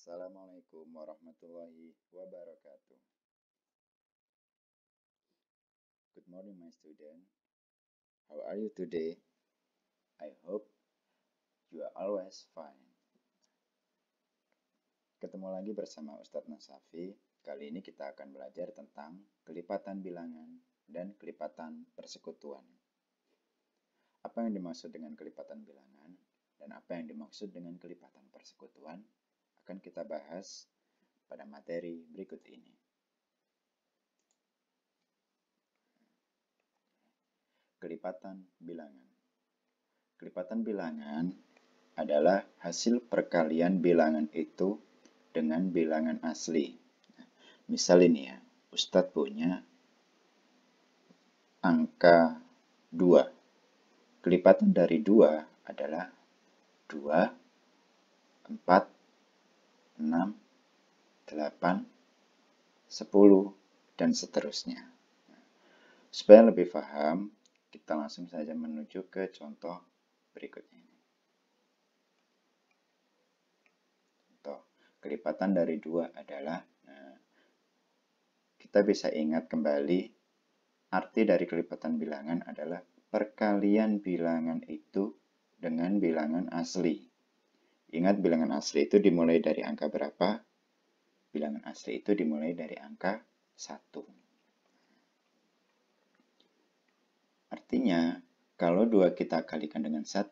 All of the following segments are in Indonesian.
Assalamualaikum warahmatullahi wabarakatuh. Good morning, my student. How are you today? I hope you are always fine. Ketemu lagi bersama Ustadz Nasafi. Kali ini kita akan belajar tentang kelipatan bilangan dan kelipatan persekutuan. Apa yang dimaksud dengan kelipatan bilangan dan apa yang dimaksud dengan kelipatan persekutuan? akan kita bahas pada materi berikut ini. Kelipatan bilangan. Kelipatan bilangan adalah hasil perkalian bilangan itu dengan bilangan asli. misal ini ya, Ustadz punya angka 2. Kelipatan dari 2 adalah 2, 4, 6, 8, 10, dan seterusnya. Supaya lebih paham, kita langsung saja menuju ke contoh berikutnya. Contoh, kelipatan dari dua adalah, nah, kita bisa ingat kembali, arti dari kelipatan bilangan adalah perkalian bilangan itu dengan bilangan asli. Ingat bilangan asli itu dimulai dari angka berapa? Bilangan asli itu dimulai dari angka 1. Artinya, kalau 2 kita kalikan dengan 1,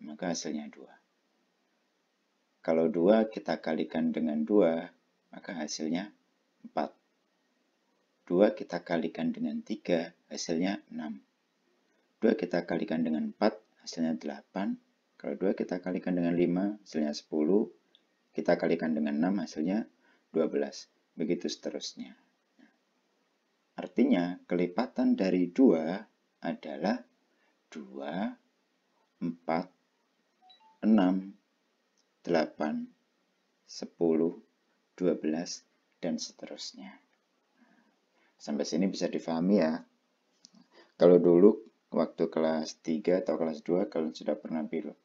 maka hasilnya 2. Kalau 2 kita kalikan dengan 2, maka hasilnya 4. 2 kita kalikan dengan 3, hasilnya 6. 2 kita kalikan dengan 4, hasilnya 8. Kalau 2 kita kalikan dengan 5, hasilnya 10. Kita kalikan dengan 6, hasilnya 12. Begitu seterusnya. Artinya, kelipatan dari 2 adalah 2, 4, 6, 8, 10, 12, dan seterusnya. Sampai sini bisa difahami ya. Kalau dulu waktu kelas 3 atau kelas 2 kalian sudah pernah bilang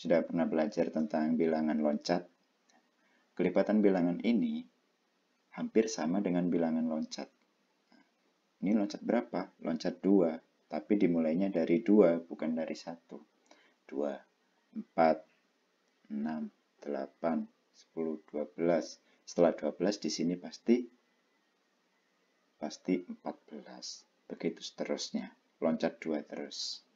sudah pernah belajar tentang bilangan loncat, kelipatan bilangan ini hampir sama dengan bilangan loncat. Ini loncat berapa? Loncat 2, tapi dimulainya dari 2, bukan dari 1. 2, 4, 6, 8, 10, 12. Setelah 12 di sini pasti pasti 14. Begitu seterusnya. Loncat 2 terus.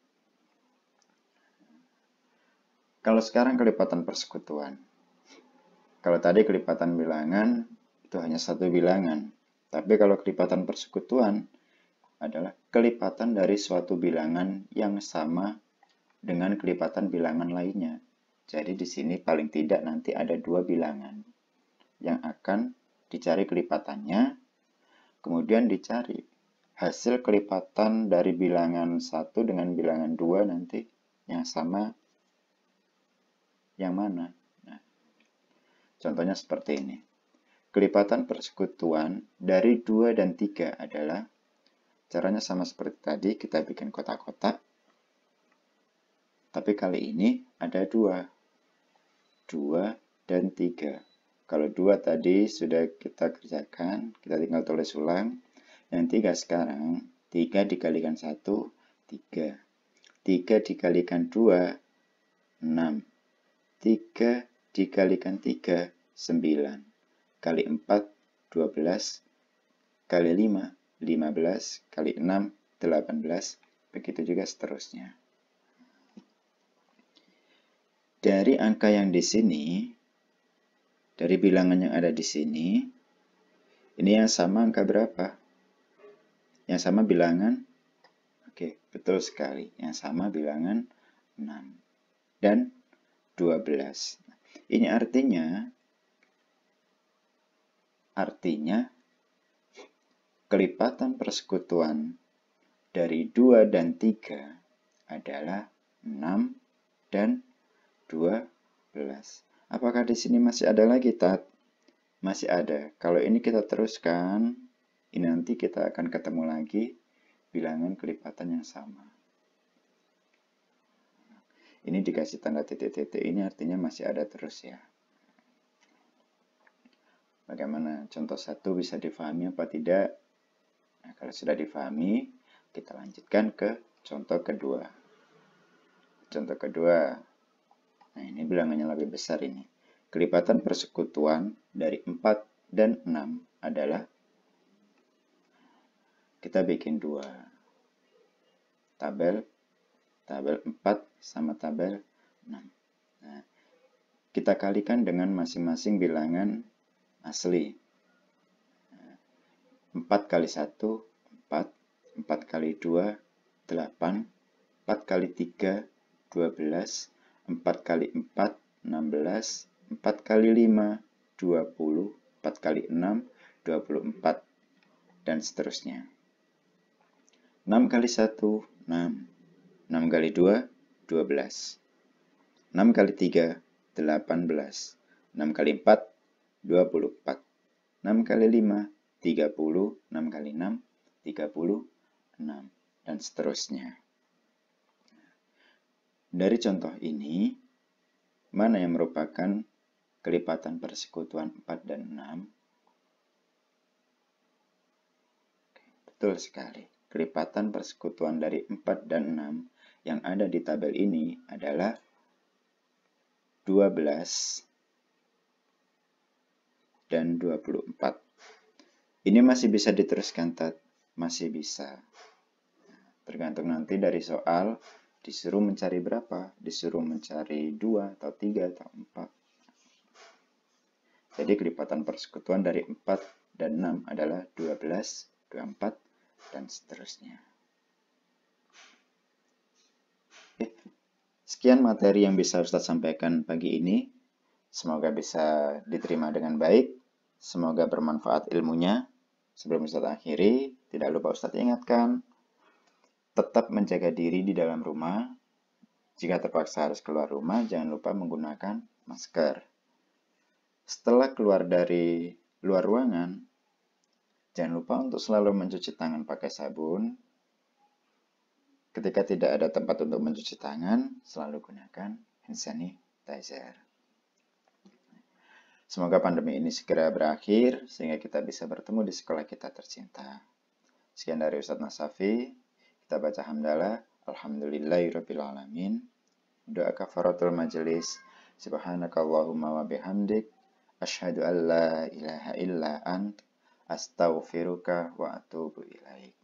Kalau sekarang kelipatan persekutuan. Kalau tadi kelipatan bilangan itu hanya satu bilangan. Tapi kalau kelipatan persekutuan adalah kelipatan dari suatu bilangan yang sama dengan kelipatan bilangan lainnya. Jadi di sini paling tidak nanti ada dua bilangan yang akan dicari kelipatannya, kemudian dicari hasil kelipatan dari bilangan satu dengan bilangan dua nanti yang sama yang mana. Nah, contohnya seperti ini. Kelipatan persekutuan dari 2 dan 3 adalah caranya sama seperti tadi, kita bikin kotak-kotak. Tapi kali ini ada 2. 2 dan 3. Kalau 2 tadi sudah kita kerjakan, kita tinggal tulis ulang. Yang 3 sekarang, 3 dikalikan 1, 3. 3 dikalikan 2, 6. 3 dikalikan 3, 9. Kali 4, 12. Kali 5, 15. Kali 6, 18. Begitu juga seterusnya. Dari angka yang di sini, dari bilangan yang ada di sini, ini yang sama angka berapa? Yang sama bilangan? Oke, betul sekali. Yang sama bilangan 6. Dan 12. Ini artinya artinya kelipatan persekutuan dari 2 dan 3 adalah 6 dan 12. Apakah di sini masih ada lagi, Tat? Masih ada. Kalau ini kita teruskan, ini nanti kita akan ketemu lagi bilangan kelipatan yang sama. Ini dikasih tanda titik-titik ini artinya masih ada terus ya. Bagaimana contoh satu bisa difahami apa tidak? Nah, kalau sudah difahami, kita lanjutkan ke contoh kedua. Contoh kedua. Nah, ini bilangannya lebih besar ini. Kelipatan persekutuan dari 4 dan 6 adalah kita bikin dua tabel tabel 4 sama tabel 6. Nah, kita kalikan dengan masing-masing bilangan asli. 4 nah, kali 1, 4. 4 kali 2, 8. 4 kali 3, 12. 4 kali 4, 16. 4 kali 5, 20. 4 kali 6, 24. Dan seterusnya. 6 kali 1, 6. 6 kali 2, 12. 6 kali 3, 18. 6 kali 4, 24. 6 kali 5, 30. 6 kali 6, 36. Dan seterusnya. Dari contoh ini, mana yang merupakan kelipatan persekutuan 4 dan 6? Betul sekali. Kelipatan persekutuan dari 4 dan 6 yang ada di tabel ini adalah 12 dan 24. Ini masih bisa diteruskan, tat. masih bisa. Tergantung nanti dari soal, disuruh mencari berapa, disuruh mencari 2 atau 3 atau 4. Jadi kelipatan persekutuan dari 4 dan 6 adalah 12, 24, dan seterusnya. Sekian materi yang bisa Ustadz sampaikan pagi ini. Semoga bisa diterima dengan baik. Semoga bermanfaat ilmunya. Sebelum Ustadz akhiri, tidak lupa Ustadz ingatkan, tetap menjaga diri di dalam rumah. Jika terpaksa harus keluar rumah, jangan lupa menggunakan masker. Setelah keluar dari luar ruangan, jangan lupa untuk selalu mencuci tangan pakai sabun Ketika tidak ada tempat untuk mencuci tangan, selalu gunakan hand sanitizer. Semoga pandemi ini segera berakhir sehingga kita bisa bertemu di sekolah kita tercinta. Sekian dari Ustadz Nasafi. Kita baca hamdalah. Alhamdulillahirrabbilalamin. Doa kafaratul majelis. Subhanakallahumma wa bihamdik. Ashadu an la ilaha illa ant. Astaghfiruka wa atubu ilaik.